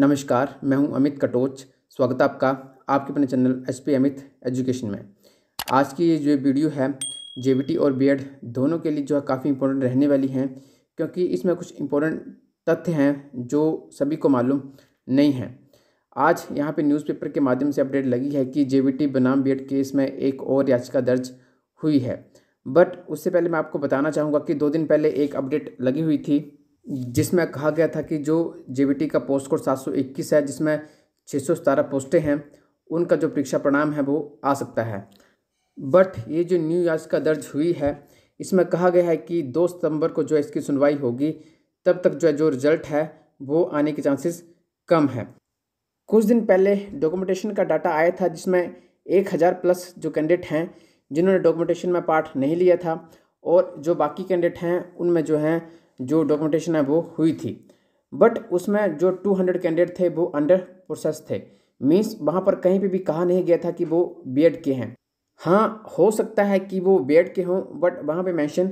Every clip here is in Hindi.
नमस्कार मैं हूं अमित कटोच स्वागत आपका आपके अपने channel S P Amit education में आज की ये जो वीडियो है जे और बी दोनों के लिए जो है काफ़ी इंपॉर्टेंट रहने वाली हैं क्योंकि इसमें कुछ इंपॉर्टेंट तथ्य हैं जो सभी को मालूम नहीं है आज यहाँ पे न्यूज़पेपर के माध्यम से अपडेट लगी है कि जे बनाम बी केस में एक और याचिका दर्ज हुई है बट उससे पहले मैं आपको बताना चाहूँगा कि दो दिन पहले एक अपडेट लगी हुई थी जिसमें कहा गया था कि जो जे का पोस्ट कोड सात सौ इक्कीस है जिसमें छः सौ सतारह पोस्टें हैं उनका जो परीक्षा परिणाम है वो आ सकता है बट ये जो न्यू याचिका दर्ज हुई है इसमें कहा गया है कि दो सितंबर को जो है इसकी सुनवाई होगी तब तक जो है जो रिजल्ट है वो आने के चांसेस कम है कुछ दिन पहले डॉक्यूमेंटेशन का डाटा आया था जिसमें एक हज़ार प्लस जो कैंडिडेट हैं जिन्होंने डॉक्यूमेंटेशन में पार्ट नहीं लिया था और जो बाकी कैंडिडेट हैं उनमें जो हैं जो डॉक्यूमेंटेशन है वो हुई थी बट उसमें जो टू हंड्रेड कैंडिडेट थे वो अंडर प्रोसेस थे मीन्स वहाँ पर कहीं पे भी कहा नहीं गया था कि वो बी के हैं हाँ हो सकता है कि वो बी के हों बट वहाँ पे मेंशन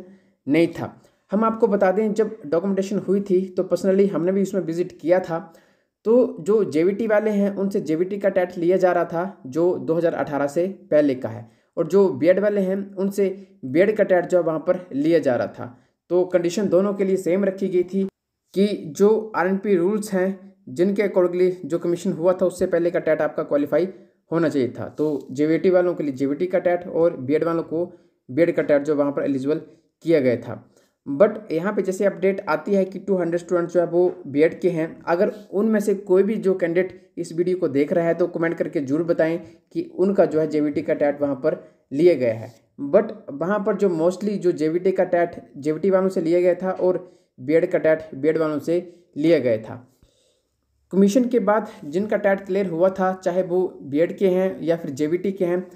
नहीं था हम आपको बता दें जब डॉक्यूमेंटेशन हुई थी तो पर्सनली हमने भी उसमें विजिट किया था तो जो जे वाले हैं उनसे जे का टैट लिया जा रहा था जो अठारह से पहले का है और जो बी वाले हैं उनसे बी का टैट जो वहाँ पर लिया जा रहा था तो कंडीशन दोनों के लिए सेम रखी गई थी कि जो आर रूल्स हैं जिनके अकॉर्डिंगली जो कमीशन हुआ था उससे पहले का टैट आपका क्वालिफाई होना चाहिए था तो टी वालों के लिए टी का टैट और एड वालों को एड का टैट जो वहाँ पर एलिजिबल किया गया था बट यहाँ पे जैसे अपडेट आती है कि 200 स्टूडेंट जो है वो एड के हैं अगर उनमें से कोई भी जो कैंडिडेट इस वीडियो को देख रहा है तो कमेंट करके जरूर बताएं कि उनका जो है टी का टैट वहाँ पर लिया गया है बट वहाँ पर जो मोस्टली जो जेविटी का टैट जेविटी वालों से लिया गया था और बीएड का टैट बीएड वालों से लिया गया था कमीशन के बाद जिनका टैट क्लियर हुआ था चाहे वो बीएड के हैं या फिर जेवीटी के हैं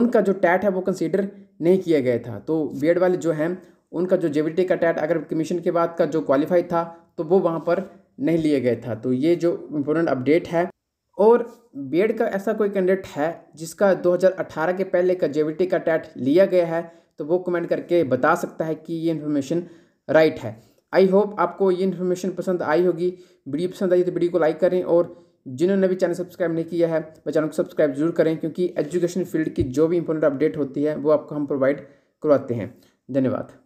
उनका जो टैट है वो कंसीडर नहीं किया गया था तो बीएड वाले जो हैं उनका जो जेवीटी का टैट अगर कमीशन के बाद का जो क्वालिफाई था तो वो वहाँ पर नहीं लिया गया था तो ये जो इम्पोर्टेंट अपडेट है और बीएड का ऐसा कोई कैंडिडेट है जिसका 2018 के पहले का जेविटी का टैट लिया गया है तो वो कमेंट करके बता सकता है कि ये इन्फॉर्मेशन राइट है आई होप आपको ये इन्फॉर्मेशन पसंद आई होगी वीडियो पसंद आई तो वीडियो को लाइक करें और जिन्होंने भी चैनल सब्सक्राइब नहीं किया है वह चैनल को सब्सक्राइब जरूर करें क्योंकि एजुकेशन फील्ड की जो भी इंपॉर्टेंट अपडेट होती है वो आपको हम प्रोवाइड करवाते हैं धन्यवाद